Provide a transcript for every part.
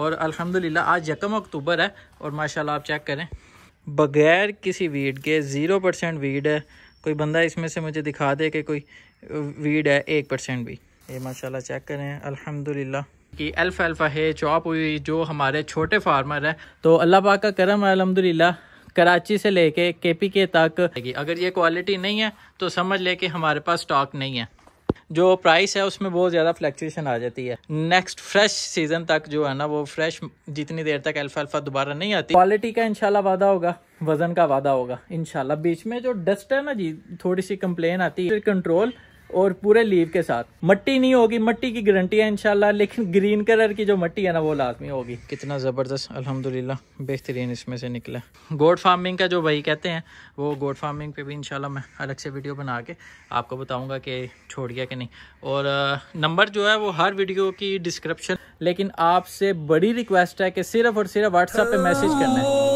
और अल्हम्दुलिल्लाह आज यकम अक्टूबर है और माशाल्लाह आप चेक करें बगैर किसी वीड के ज़ीरो परसेंट वीड है कोई बंदा इसमें से मुझे दिखा दे कि कोई वीड है एक परसेंट भी ये माशाल्लाह चेक करें अल्हम्दुलिल्लाह कि अल्फ़ा अल्फ़ा है चॉप हुई जो हमारे छोटे फार्मर हैं तो अल्लाह पाक का करम अलहमदिल्ला कराची से लेके के पी के तक अगर ये क्वालिटी नहीं है तो समझ ले कि हमारे पास स्टॉक नहीं है जो प्राइस है उसमें बहुत ज़्यादा फ्लैक्चुएशन आ जाती है नेक्स्ट फ्रेश सीज़न तक जो है ना वो फ्रेश जितनी देर तक अल्फा अल्फा दोबारा नहीं आती क्वालिटी का इनशाला वादा होगा वज़न का वादा होगा इनशाला बीच में जो डस्ट है ना जी थोड़ी सी कंप्लेन आती है कंट्रोल और पूरे लीव के साथ मट्टी नहीं होगी मट्टी की गारंटी है इनशाला लेकिन ग्रीन कलर की जो मट्टी है ना वो लाजमी होगी कितना ज़बरदस्त अलहमदिल्ला बेहतरीन इसमें से निकला गोड फार्मिंग का जो वही कहते हैं वो गोड फार्मिंग पे भी इनशाला मैं अलग से वीडियो बना के आपको बताऊँगा कि छोड़ गया कि नहीं और नंबर जो है वो हर वीडियो की डिस्क्रिप्शन लेकिन आपसे बड़ी रिक्वेस्ट है कि सिर्फ और सिर्फ व्हाट्सएप पर मैसेज करना है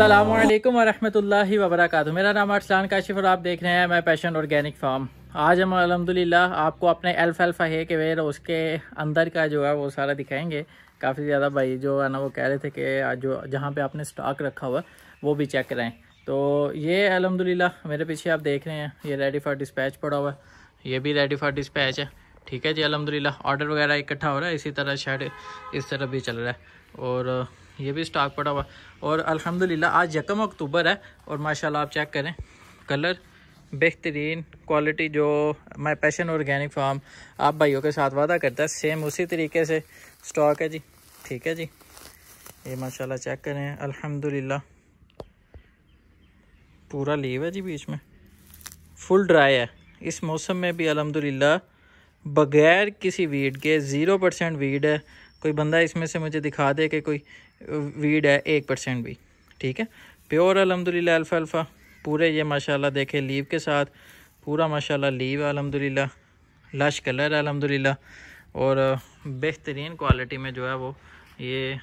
असलम वरहमल वबरक मेरा नाम अरसलान काशिफ और आप देख रहे हैं मैं पैशन ऑर्गेनिक फार्म आज हम अलहमदिल्ला आपको अपने एल्फ एल्फा है कि वेर उसके अंदर का जो है वो सारा दिखाएंगे काफ़ी ज़्यादा भाई जो है ना वो कह रहे थे कि जो जहाँ पे आपने स्टॉक रखा हुआ वो भी चेक कराएं तो ये अलहमदिल्ला मेरे पीछे आप देख रहे हैं ये रेडी फॉर डिस्पैच पड़ा हुआ है ये भी रेडी फॉर डिस्पैच है ठीक है जी अलहमदिल्ला ऑर्डर वगैरह इकट्ठा हो रहा है इसी तरह शायद इस तरह भी चल रहा है और ये भी स्टॉक पड़ा हुआ और अल्हम्दुलिल्लाह आज यकम अक्टूबर है और माशाल्लाह आप चेक करें कलर बेहतरीन क्वालिटी जो मैं पैशन ऑर्गेनिक फार्म आप भाइयों के साथ वादा करता है सेम उसी तरीके से स्टॉक है जी ठीक है जी ये माशाल्लाह चेक करें अल्हम्दुलिल्लाह पूरा लीव है जी बीच में फुल ड्राई है इस मौसम में भी अलहमदिल्ला बगैर किसी वीड के ज़ीरो परसेंट वीड है कोई बंदा इसमें से मुझे दिखा दे कि कोई वीड है एक परसेंट भी ठीक है प्योर अलहमदिल्ला अल्फ़ा अल्फ़ा पूरे ये माशाल्लाह देखे लीव के साथ पूरा माशाल्लाह लीव अलहमदिल्ला लश कलर है अलहमदिल्ला और बेहतरीन क्वालिटी में जो है वो ये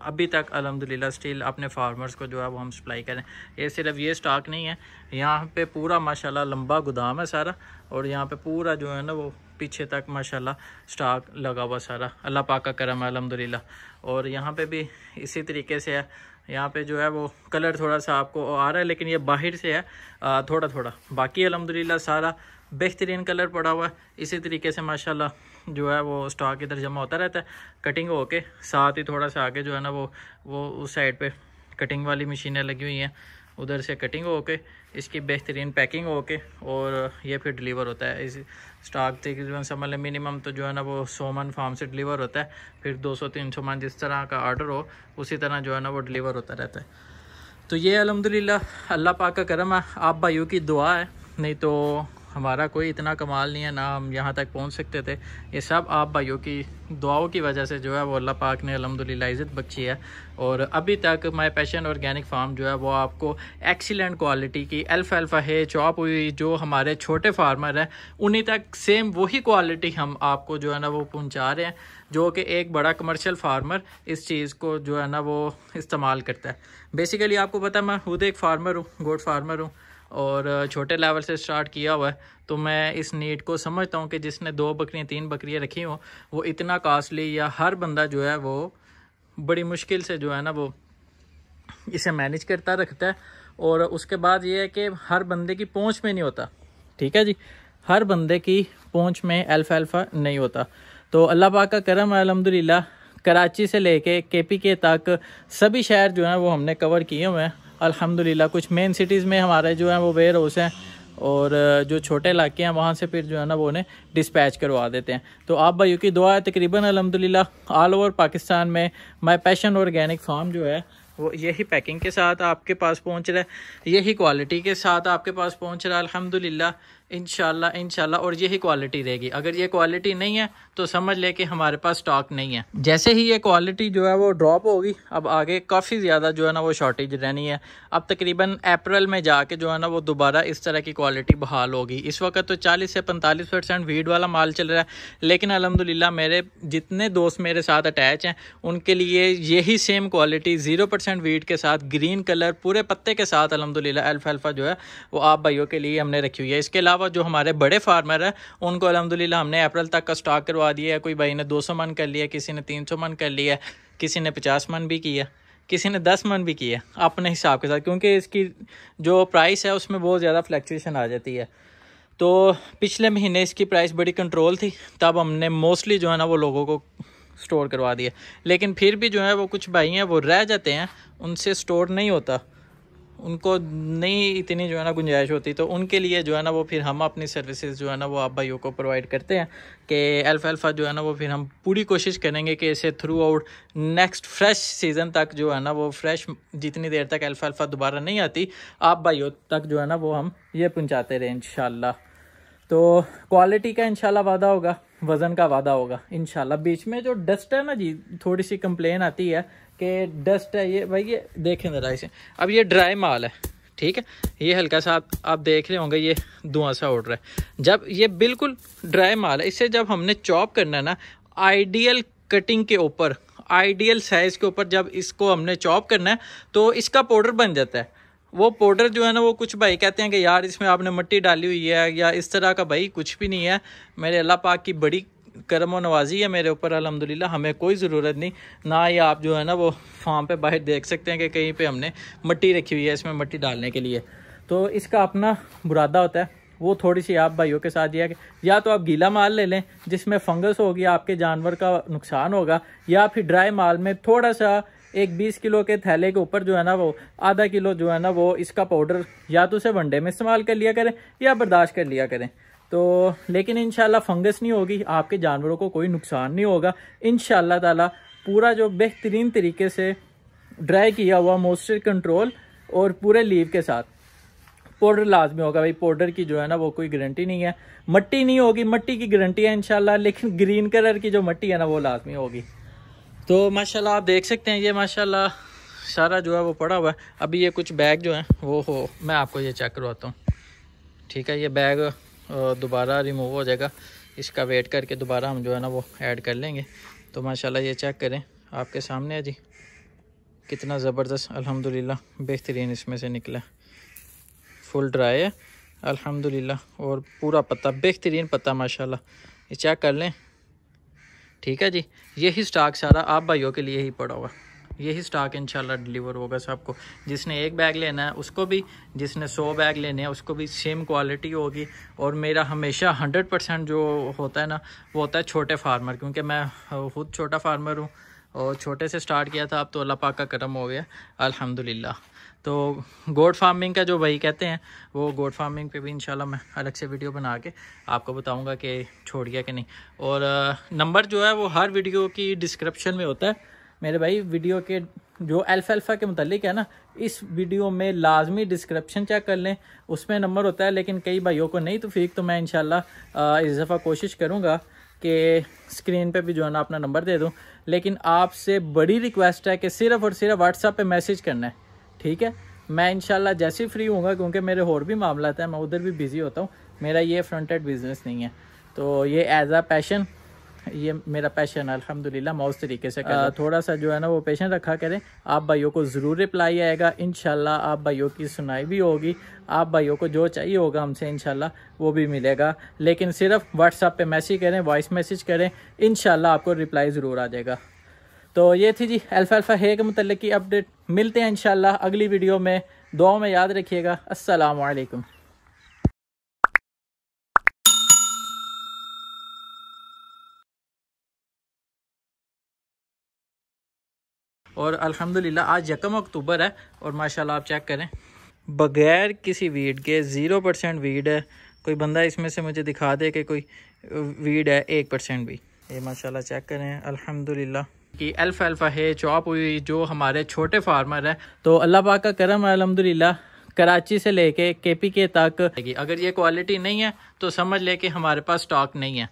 अभी तक अलहमदिल्ला स्टिल अपने फार्मर्स को जो है वो हम सप्लाई करें ये सिर्फ ये स्टॉक नहीं है यहाँ पे पूरा माशाल्लाह लंबा गोदाम है सारा और यहाँ पे पूरा जो है ना वो पीछे तक माशाल्लाह स्टॉक लगा हुआ सारा अल्लाह पाक का करम है अलहमदिल्ला और यहाँ पे भी इसी तरीके से है यहाँ पे जो है वो कलर थोड़ा सा आपको आ रहा है लेकिन ये बाहर से है थोड़ा थोड़ा बाकी अलहमदिल्ला सारा बेहतरीन कलर पड़ा हुआ है इसी तरीके से माशाल्लाह जो है वो स्टॉक इधर जमा होता रहता है कटिंग होके साथ ही थोड़ा सा आगे जो है ना वो वो उस साइड पे कटिंग वाली मशीनें लगी हुई हैं उधर से कटिंग होके इसकी बेहतरीन पैकिंग होके और ये फिर डिलीवर होता है इस स्टॉक तकरीबन समझ लें मिनिमम तो जो है ना वो सौ मन फार्म से डिलीवर होता है फिर 200-300 मन जिस तरह का ऑर्डर हो उसी तरह जो है ना वो डिलीवर होता रहता है तो ये अलहमदिल्ला अल्लाह पाक का करम है आप भाइयों की दुआ है नहीं तो हमारा कोई इतना कमाल नहीं है ना हम यहाँ तक पहुँच सकते थे ये सब आप भाइयों की दुआओं की वजह से जो है वो अल्लाह पाक ने अलहमदिल्ला इज़्ज़त बख्शी है और अभी तक माई पैशन ऑर्गेनिक फार्म जो है वो आपको एक्सीलेंट क्वालिटी की अल्फ़ा अल्फ़ा है चॉप हुई जो हमारे छोटे फार्मर हैं उन्हीं तक सेम वही क्वालिटी हम आपको जो है ना वो पहुँचा रहे हैं जो कि एक बड़ा कमर्शियल फार्मर इस चीज़ को जो है ना वो इस्तेमाल करता है बेसिकली आपको पता है मैं खुद एक फार्मर हूँ गोड फार्मर हूँ और छोटे लेवल से स्टार्ट किया हुआ है तो मैं इस नीड को समझता हूँ कि जिसने दो बकरियाँ तीन बकरियाँ रखी हों वो इतना कास्टली या हर बंदा जो है वो बड़ी मुश्किल से जो है ना वो इसे मैनेज करता रखता है और उसके बाद ये है कि हर बंदे की पहुँच में नहीं होता ठीक है जी हर बंदे की पहुँच में अल्फ़ा अल्फ़ा नहीं होता तो अल्लाह पाक का करम है अलहमदिल्ला कराची से लेके के पी के तक सभी शहर जो हैं वो हमने कवर किए हुए हैं अल्हम्दुलिल्लाह कुछ मेन सिटीज़ में हमारे जो हैं वो वेयर हाउस हैं और जो छोटे इलाके हैं वहाँ से फिर जो है ना वो उन्हें डिस्पैच करवा देते हैं तो आप भाइयों की दुआ है तकरीबन अलहमदिल्ला ऑल ओवर पाकिस्तान में माई पैशन ऑर्गेनिक फार्म जो है वो यही पैकिंग के साथ आपके पास पहुँच रहा है यही क्वालिटी के साथ आपके पास पहुँच रहा है अलहमदिल्ला इनशाला इनशाला और यही क्वालिटी रहेगी अगर ये क्वालिटी नहीं है तो समझ ले कि हमारे पास स्टॉक नहीं है जैसे ही ये क्वालिटी जो है वो ड्रॉप होगी अब आगे काफ़ी ज़्यादा जो है ना वो शॉर्टेज रहनी है अब तकरीबन अप्रैल में जाके जो है ना वो दोबारा इस तरह की क्वालिटी बहाल होगी इस वक्त तो चालीस से पैंतालीस परसेंट वीड वाला माल चल रहा है लेकिन अलहमदिल्ला मेरे जितने दोस्त मेरे साथ अटैच हैं उनके लिए यही same quality zero percent wheat के साथ ग्रीन कलर पूरे पत्ते के साथ अलहमदिल्ला अल्फा जो है वो आप भाइयों के लिए हमने रखी हुई है इसके अलावा अलावा जो हमारे बड़े फार्मर हैं उनको अलहमदिल्ला हमने अप्रैल तक का स्टॉक करवा दिया है कोई भाई ने दो सौ मन कर लिया किसी ने तीन सौ मन कर लिया किसी ने पचास मन भी किया किसी ने दस मन भी किया अपने हिसाब के साथ क्योंकि इसकी जो प्राइस है उसमें बहुत ज़्यादा फ्लैक्चुएशन आ जाती है तो पिछले महीने इसकी प्राइस बड़ी कंट्रोल थी तब हमने मोस्टली जो है ना वो लोगों को स्टोर करवा दिया लेकिन फिर भी जो है वो कुछ भाई हैं वो रह जाते हैं उनसे स्टोर नहीं होता उनको नहीं इतनी जो है ना गुंजाइश होती तो उनके लिए जो है ना वो फिर हम अपनी सर्विसेज जो है ना वो आप भाइयों को प्रोवाइड करते हैं कि अल्फ़ा अल्फ़ा जो है ना वो फिर हम पूरी कोशिश करेंगे कि इसे throughout next fresh season तक जो है ना वो फ्रेश जितनी देर तक अल्फ़ा अल्फ़ा दोबारा नहीं आती आप भाइयों तक जो है ना वो हम ये पहुँचाते रहे इन तो क्वालिटी का इनशाला वादा होगा वज़न का वादा होगा इनशाला बीच में जो डस्ट है ना जी थोड़ी सी कंप्लेन आती है कि डस्ट है ये भाई ये देखें ज़रा इसे अब ये ड्राई माल है ठीक है ये हल्का सा आप आप देख रहे होंगे ये धुआं सा उड़ रहा है जब ये बिल्कुल ड्राई माल है इसे जब हमने चॉप करना है ना आइडियल कटिंग के ऊपर आइडियल साइज़ के ऊपर जब इसको हमने चॉप करना है तो इसका पाउडर बन जाता है वो पाउडर जो है ना वो कुछ भाई कहते हैं कि यार इसमें आपने मट्टी डाली हुई है या इस तरह का भाई कुछ भी नहीं है मेरे अल्लाह पाक की बड़ी करम व नवाजी है मेरे ऊपर अलहमदिल्ला हमें कोई ज़रूरत नहीं ना ये आप जो है ना वो फार्म पे बाहर देख सकते हैं कि कहीं पे हमने मट्टी रखी हुई है इसमें मिट्टी डालने के लिए तो इसका अपना बुरादा होता है वो थोड़ी सी आप भाइयों के साथ दिया कि या तो आप गीला माल ले लें जिसमें फंगस होगी आपके जानवर का नुकसान होगा या फिर ड्राई माल में थोड़ा सा एक बीस किलो के थैले के ऊपर जो है ना वो आधा किलो जो है ना वो इसका पाउडर या तो उसे वनडे में इस्तेमाल कर लिया करें या बर्दाश्त कर लिया करें तो लेकिन इन फंगस नहीं होगी आपके जानवरों को कोई नुकसान नहीं होगा इन ताला पूरा जो बेहतरीन तरीके से ड्राई किया हुआ मॉइस्चर कंट्रोल और पूरे लीव के साथ पाउडर लाजमी होगा भाई पाउडर की जो है ना वो कोई गारंटी नहीं है मट्टी नहीं होगी मट्टी की गारंटी है इनशाला लेकिन ग्रीन कलर की जो मट्टी है ना वो लाजमी होगी तो माशाल्लाह आप देख सकते हैं ये माशाल्लाह सारा जो है वो पड़ा हुआ है अभी ये कुछ बैग जो हैं वो हो मैं आपको ये चेक करवाता हूँ ठीक है ये बैग दोबारा रिमूव हो जाएगा इसका वेट करके दोबारा हम जो है ना वो ऐड कर लेंगे तो माशाल्लाह ये चेक करें आपके सामने है जी कितना ज़बरदस्त अल्हम्दुलिल्लाह बेहतरीन इसमें से निकला फुल ड्राई है अल्हम्दुलिल्लाह और पूरा पत्ता बेहतरीन पत्ता माशाल्लाह ये चेक कर लें ठीक है जी यही स्टॉक सारा आप भाइयों के लिए ही पड़ा होगा यही स्टॉक इंशाल्लाह डिलीवर होगा सबको जिसने एक बैग लेना है उसको भी जिसने सौ बैग लेने हैं उसको भी सेम क्वालिटी होगी और मेरा हमेशा हंड्रेड परसेंट जो होता है ना वो होता है छोटे फार्मर क्योंकि मैं खुद छोटा फार्मर हूँ और छोटे से स्टार्ट किया था अब तो अल्लाह पाक का करम हो गया अल्हम्दुलिल्लाह तो गोड फार्मिंग का जो भाई कहते हैं वो गोड फार्मिंग पे भी इंशाल्लाह मैं अलग से वीडियो बना के आपको बताऊंगा कि छोड़ गया कि नहीं और नंबर जो है वो हर वीडियो की डिस्क्रिप्शन में होता है मेरे भाई वीडियो के जो अल्फ़ा के मतलब है ना इस वीडियो में लाजमी डिस्क्रिप्शन चेक कर लें उसमें नंबर होता है लेकिन कई भाइयों को नहीं तो फीक तो मैं इन इस दफ़ा कोशिश करूँगा कि स्क्रीन पे भी जो है ना अपना नंबर दे दूँ लेकिन आपसे बड़ी रिक्वेस्ट है कि सिर्फ और सिर्फ व्हाट्सअप पे मैसेज करना है ठीक है मैं इनशाला जैसे ही फ्री हूँगा क्योंकि मेरे और भी मामला है मैं उधर भी बिज़ी होता हूँ मेरा ये फ्रंटेड बिज़नेस नहीं है तो ये एज आ पैशन ये मेरा पैशन है अलहमदिल्ला मैं उस तरीके से आ, थोड़ा सा जो है ना वो पेशन रखा करें आप भाइयों को ज़रूर रिप्लाई आएगा इन आप भाइयों की सुनाई भी होगी आप भाइयों को जो चाहिए होगा हमसे इन वो भी मिलेगा लेकिन सिर्फ व्हाट्सअप पे मैसेज करें वॉइस मैसेज करें इन आपको रिप्लाई ज़रूर आ जाएगा तो ये थी जी अल्फ़ा अल्फ़ा हे के मतलब की अपडेट मिलते हैं इन अगली वीडियो में दुआ में याद रखिएगा असलकम और अल्हम्दुलिल्लाह आज यकम अक्टूबर है और माशाल्लाह आप चेक करें बगैर किसी वीड के ज़ीरो परसेंट वीड है कोई बंदा इसमें से मुझे दिखा दे कि कोई वीड है एक परसेंट भी ये माशाल्लाह चेक करें अल्हम्दुलिल्लाह कि अल्फ अल्फा है चॉप हुई जो हमारे छोटे फार्मर हैं तो अल्लाह पाक का करम है अलहमदिल्ला कराची से लेके केपी के तक अगर ये क्वालिटी नहीं है तो समझ ले कि हमारे पास स्टॉक नहीं है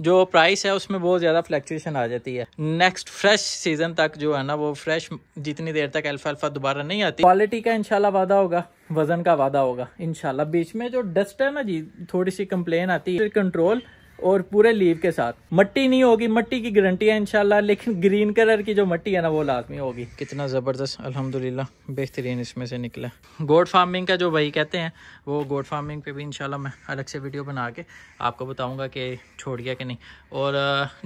जो प्राइस है उसमें बहुत ज़्यादा फ्लैक्चुएशन आ जाती है नेक्स्ट फ्रेश सीज़न तक जो है ना वो फ्रेश जितनी देर तक अल्फा अल्फा दोबारा नहीं आती क्वालिटी का इनशाला वादा होगा वज़न का वादा होगा इनशाला बीच में जो डस्ट है ना जी थोड़ी सी कंप्लेन आती है कंट्रोल और पूरे लीव के साथ मट्टी नहीं होगी मट्टी की गारंटी है इनशाला लेकिन ग्रीन कलर की जो मट्टी है ना वो लाजमी होगी कितना ज़बरदस्त अल्हम्दुलिल्लाह बेहतरीन इसमें से निकला गोड फार्मिंग का जो भाई कहते हैं वो गोड फार्मिंग पे भी इनशाला मैं अलग से वीडियो बना के आपको बताऊँगा कि छोड़ गया कि नहीं और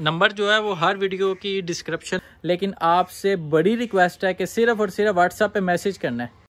नंबर जो है वो हर वीडियो की डिस्क्रिप्शन लेकिन आपसे बड़ी रिक्वेस्ट है कि सिर्फ और सिर्फ व्हाट्सएप पर मैसेज करना है